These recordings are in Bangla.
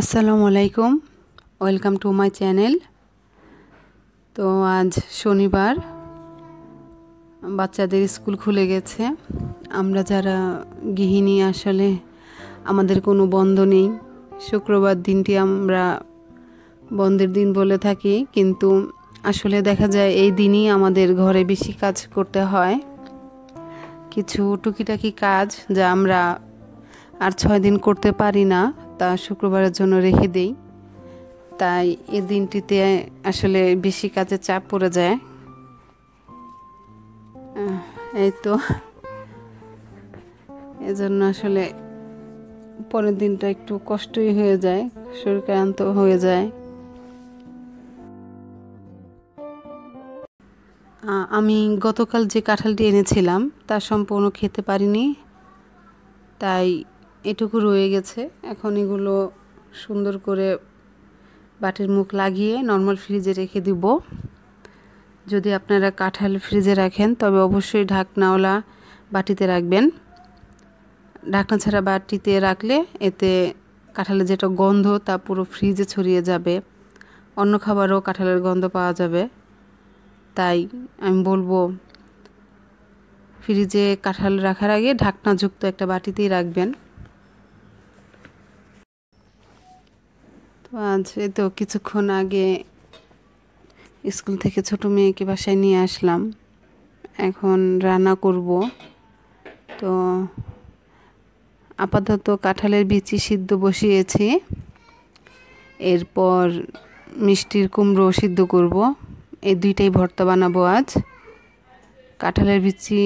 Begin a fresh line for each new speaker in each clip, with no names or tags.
আসসালামু আলাইকুম ওয়েলকাম টু মাই চ্যানেল তো আজ শনিবার বাচ্চাদের স্কুল খুলে গেছে আমরা যারা গৃহিণী আসলে আমাদের কোনো বন্ধ নেই শুক্রবার দিনটি আমরা বন্ধের দিন বলে থাকি কিন্তু আসলে দেখা যায় এই দিনই আমাদের ঘরে বেশি কাজ করতে হয় কিছু টুকিটাকি কাজ যা আমরা আর ছয় দিন করতে পারি না তা শুক্রবারের জন্য রেখে দেই তাই এ দিনটিতে আসলে বেশি কাজে চাপ পড়ে যায় এই তো এজন্য আসলে পরের দিনটা একটু কষ্টই হয়ে যায় শরীর ক্লান্ত হয়ে যায় আমি গতকাল যে কাঁঠালটি এনেছিলাম তা সম্পূর্ণ খেতে পারিনি তাই এটুকু রয়ে গেছে এখন এগুলো সুন্দর করে বাটির মুখ লাগিয়ে নর্মাল ফ্রিজে রেখে দিব যদি আপনারা কাঁঠাল ফ্রিজে রাখেন তবে অবশ্যই ঢাকনাওয়ালা বাটিতে রাখবেন ঢাকনা ছাড়া বাটিতে রাখলে এতে কাঁঠালের যেটা গন্ধ তা পুরো ফ্রিজে ছড়িয়ে যাবে অন্য খাবারও কাঁঠালের গন্ধ পাওয়া যাবে তাই আমি বলবো ফ্রিজে কাঁঠাল রাখার আগে ঢাকনাযুক্ত একটা বাটিতেই রাখবেন তো আজ তো কিছুক্ষণ আগে স্কুল থেকে ছোট মেয়েকে বাসায় নিয়ে আসলাম এখন রান্না করব তো আপাতত কাঁঠালের বিচি সিদ্ধ বসিয়েছি এরপর মিষ্টির কুমড়ো সিদ্ধ করব এই দুইটাই ভর্তা বানাবো আজ কাঁঠালের বিচি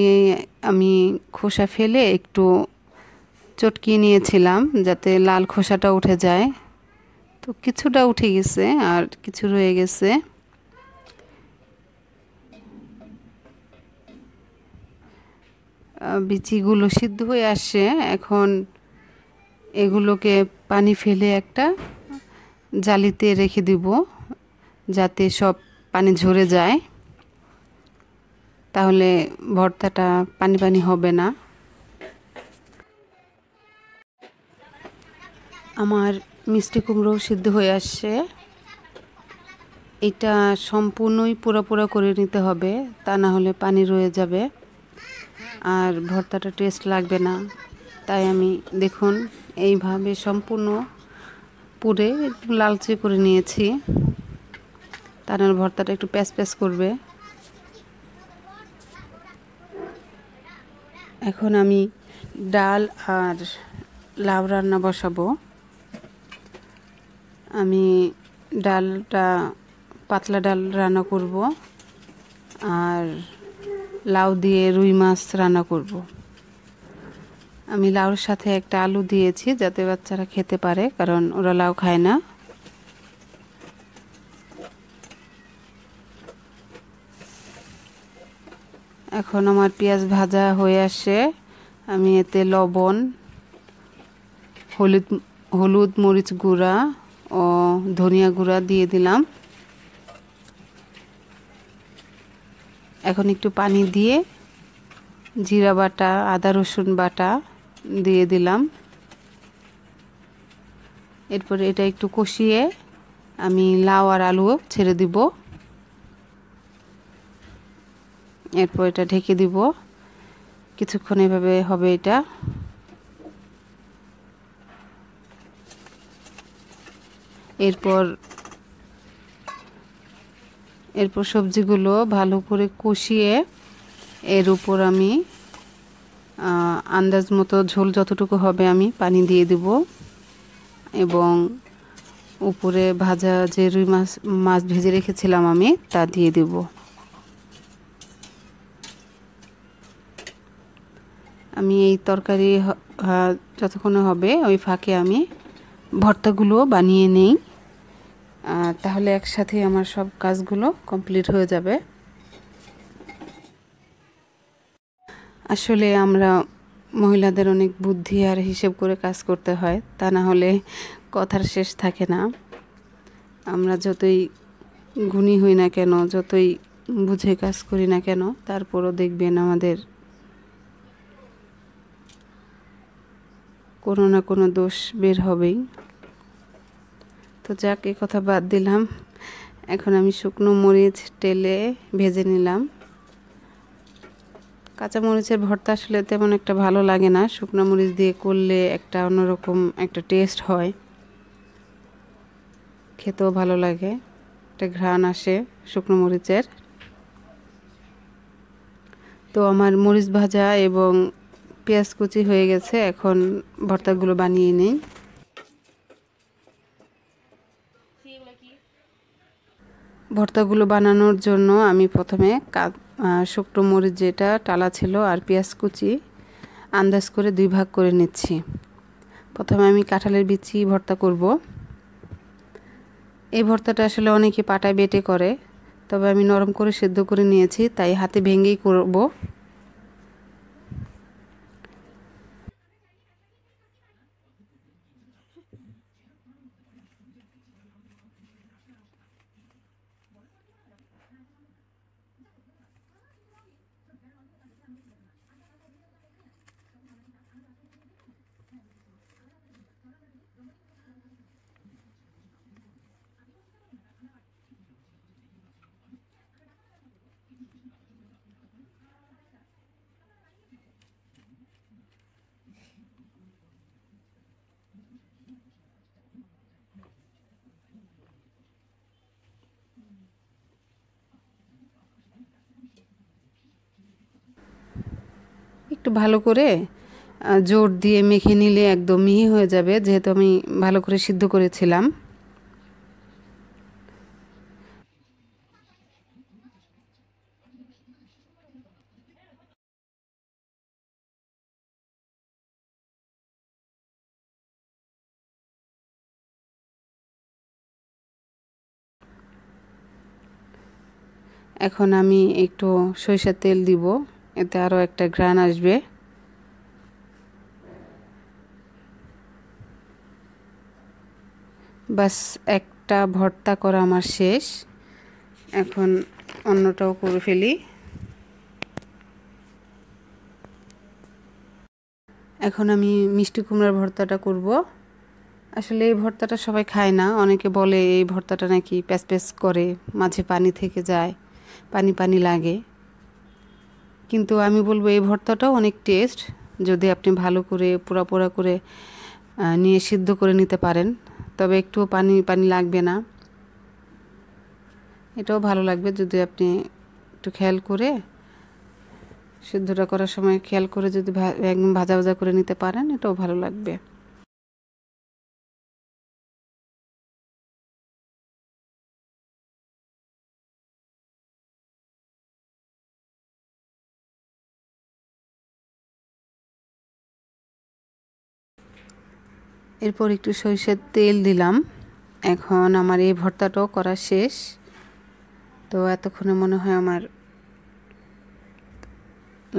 আমি খোসা ফেলে একটু চটকিয়ে নিয়েছিলাম যাতে লাল খোসাটা উঠে যায় তো কিছুটা উঠে গেছে আর কিছু রয়ে গেছে বিচিগুলো সিদ্ধ হয়ে আসে এখন এগুলোকে পানি ফেলে একটা জালিতে রেখে দিব যাতে সব পানি ঝরে যায় তাহলে ভর্তাটা পানি পানি হবে না আমার মিষ্টি কুমড়ো সিদ্ধ হয়ে আসছে এটা সম্পূর্ণই পোড়া পোড়া করে নিতে হবে তা না হলে পানি রয়ে যাবে আর ভর্তাটা টেস্ট লাগবে না তাই আমি দেখুন এইভাবে সম্পূর্ণ পুড়ে একটু লালচে করে নিয়েছি তা না ভর্তাটা একটু প্যাস প্যাস করবে এখন আমি ডাল আর লাউ রান্না বসাবো আমি ডালটা পাতলা ডাল রান্না করব আর লাউ দিয়ে রুই মাছ রান্না করব আমি লাউর সাথে একটা আলু দিয়েছি যাতে বাচ্চারা খেতে পারে কারণ ওরা লাউ খায় না এখন আমার পেঁয়াজ ভাজা হয়ে আসে আমি এতে লবণ হলুদ হলুদ মরিচ গুঁড়া ও ধনিয়া গুঁড়া দিয়ে দিলাম এখন একটু পানি দিয়ে জিরা বাটা আদা রসুন বাটা দিয়ে দিলাম এরপরে এটা একটু কষিয়ে আমি লাউ আর আলুও ছেড়ে দিব এরপর এটা ঢেকে দিব কিছুক্ষণ এভাবে হবে এটা এরপর এরপর সবজিগুলো ভালো করে কষিয়ে এর উপর আমি আন্দাজ মতো ঝোল যতটুকু হবে আমি পানি দিয়ে দেব এবং উপরে ভাজা যে রুই মাছ মাছ ভেজে রেখেছিলাম আমি তা দিয়ে দেব আমি এই তরকারি যতক্ষণে হবে ওই ফাঁকে আমি ভর্তাগুলো বানিয়ে নেই তাহলে একসাথে আমার সব কাজগুলো কমপ্লিট হয়ে যাবে আসলে আমরা মহিলাদের অনেক বুদ্ধি আর হিসেব করে কাজ করতে হয় তা না হলে কথার শেষ থাকে না আমরা যতই গুণী হই না কেন যতই বুঝে কাজ করি না কেন তারপরও দেখবেন আমাদের কোনো না কোনো দোষ বের হবেই তো যাক এ কথা বাদ দিলাম এখন আমি শুকনো মরিচ টেলে ভেজে নিলাম কাঁচা মরিচের ভর্তা আসলে তেমন একটা ভালো লাগে না শুকনো মরিচ দিয়ে করলে একটা অন্যরকম একটা টেস্ট হয় খেতেও ভালো লাগে একটা ঘ্রাণ আসে শুকনো মরিচের তো আমার মরিচ ভাজা এবং পেঁয়াজ কুচি হয়ে গেছে এখন ভর্তাগুলো বানিয়ে নিই ভর্তাগুলো বানানোর জন্য আমি প্রথমে কা শুকনো মরিচ যেটা টালা ছিল আর পেঁয়াজ কুচি আন্দাজ করে দুই ভাগ করে নিচ্ছি প্রথমে আমি কাঁঠালের বিচি ভর্তা করব এই ভর্তাটা আসলে অনেকে পাটায় বেটে করে তবে আমি নরম করে সেদ্ধ করে নিয়েছি তাই হাতে ভেঙেই করবো একটু ভালো করে জোর দিয়ে মেখে নিলে একদম মিহি হয়ে যাবে যেহেতু আমি ভালো করে সিদ্ধ করেছিলাম এখন আমি একটু সরিষার তেল দিব এতে আরও একটা ঘ্রাণ আসবে বাস একটা ভর্তা করা আমার শেষ এখন অন্যটাও করে ফেলি এখন আমি মিষ্টি কুমড়ার ভর্তাটা করব আসলে এই ভর্তাটা সবাই খায় না অনেকে বলে এই ভর্তাটা নাকি প্যাস প্যাস করে মাঝে পানি থেকে যায় পানি পানি লাগে কিন্তু আমি বলবো এই ভর্তাটাও অনেক টেস্ট যদি আপনি ভালো করে পোড়া পোড়া করে নিয়ে সিদ্ধ করে নিতে পারেন তবে একটু পানি পানি লাগবে না এটাও ভালো লাগবে যদি আপনি একটু খেয়াল করে সিদ্ধটা করার সময় খেয়াল করে যদি একদম ভাজা ভাজা করে নিতে পারেন এটাও ভালো লাগবে এরপর একটু সরিষার তেল দিলাম এখন আমার এই ভর্তাটাও করা শেষ তো এতক্ষণে মনে হয় আমার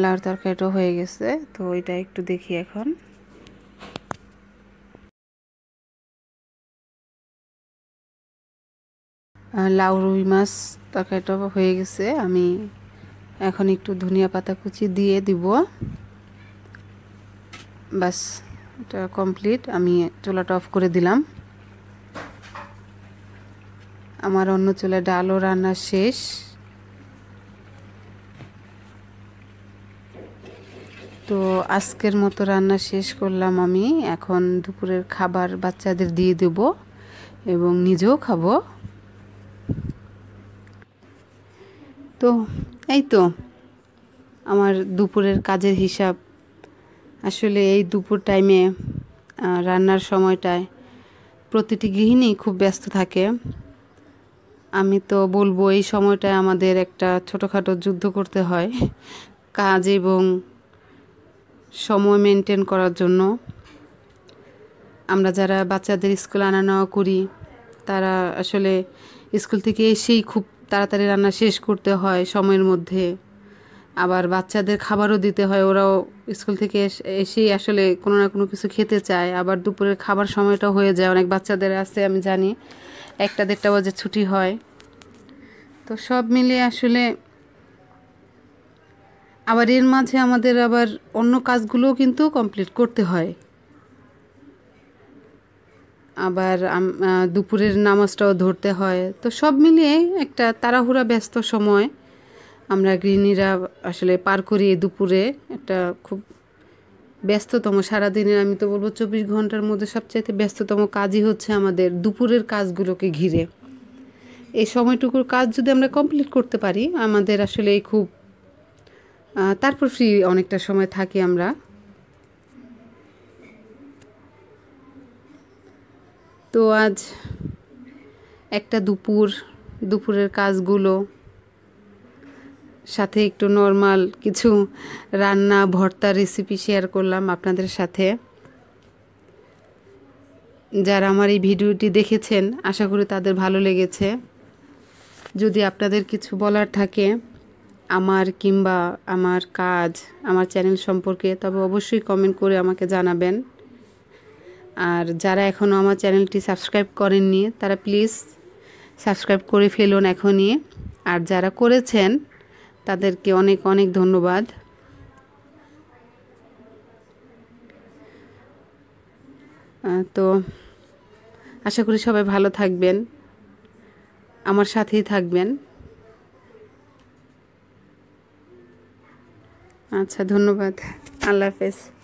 লাউর তরকারিটাও হয়ে গেছে তো এটা একটু দেখি এখন লাউ রুই মাছ তরকারিটা হয়ে গেছে আমি এখন একটু ধনিয়া পাতা কুচি দিয়ে দিব বাস এটা কমপ্লিট আমি চুলাটা অফ করে দিলাম আমার অন্য চুলা ডালও রান্না শেষ তো আজকের মতো রান্না শেষ করলাম আমি এখন দুপুরের খাবার বাচ্চাদের দিয়ে দেব এবং নিজেও খাবো তো এই তো আমার দুপুরের কাজের হিসাব আসলে এই দুপুর টাইমে রান্নার সময়টায় প্রতিটি গৃহিণী খুব ব্যস্ত থাকে আমি তো বলবো এই সময়টায় আমাদের একটা ছোটোখাটো যুদ্ধ করতে হয় কাজ এবং সময় মেনটেন করার জন্য আমরা যারা বাচ্চাদের স্কুল আনা নেওয়া করি তারা আসলে স্কুল থেকে এসেই খুব তাড়াতাড়ি রান্না শেষ করতে হয় সময়ের মধ্যে আবার বাচ্চাদের খাবারও দিতে হয় ওরাও স্কুল থেকে এসেই আসলে কোনো না কোনো কিছু খেতে চায় আবার দুপুরের খাবার সময়টা হয়ে যায় অনেক বাচ্চাদের আছে আমি জানি একটা দেড়টা বাজে ছুটি হয় তো সব মিলিয়ে আসলে আবার এর মাঝে আমাদের আবার অন্য কাজগুলোও কিন্তু কমপ্লিট করতে হয় আবার দুপুরের নামাজটাও ধরতে হয় তো সব মিলিয়ে একটা তাড়াহুড়া ব্যস্ত সময় আমরা গৃহিণীরা আসলে পার করি দুপুরে একটা খুব ব্যস্ততম সারাদিনের আমি তো বলবো চব্বিশ ঘন্টার মধ্যে সবচাইতে ব্যস্ততম কাজই হচ্ছে আমাদের দুপুরের কাজগুলোকে ঘিরে এই সময়টুকুর কাজ যদি আমরা কমপ্লিট করতে পারি আমাদের আসলে খুব তারপর ফ্রি অনেকটা সময় থাকি আমরা তো আজ একটা দুপুর দুপুরের কাজগুলো সাথে একটু নর্মাল কিছু রান্না ভর্তা রেসিপি শেয়ার করলাম আপনাদের সাথে যারা আমার এই ভিডিওটি দেখেছেন আশা করি তাদের ভালো লেগেছে যদি আপনাদের কিছু বলার থাকে আমার কিংবা আমার কাজ আমার চ্যানেল সম্পর্কে তবে অবশ্যই কমেন্ট করে আমাকে জানাবেন আর যারা এখনও আমার চ্যানেলটি সাবস্ক্রাইব করেননি তারা প্লিজ সাবস্ক্রাইব করে ফেলুন এখনই আর যারা করেছেন তাদেরকে অনেক অনেক ধন্যবাদ তো আশা করি সবাই ভালো থাকবেন আমার সাথেই থাকবেন আচ্ছা ধন্যবাদ আল্লাহ হাফেজ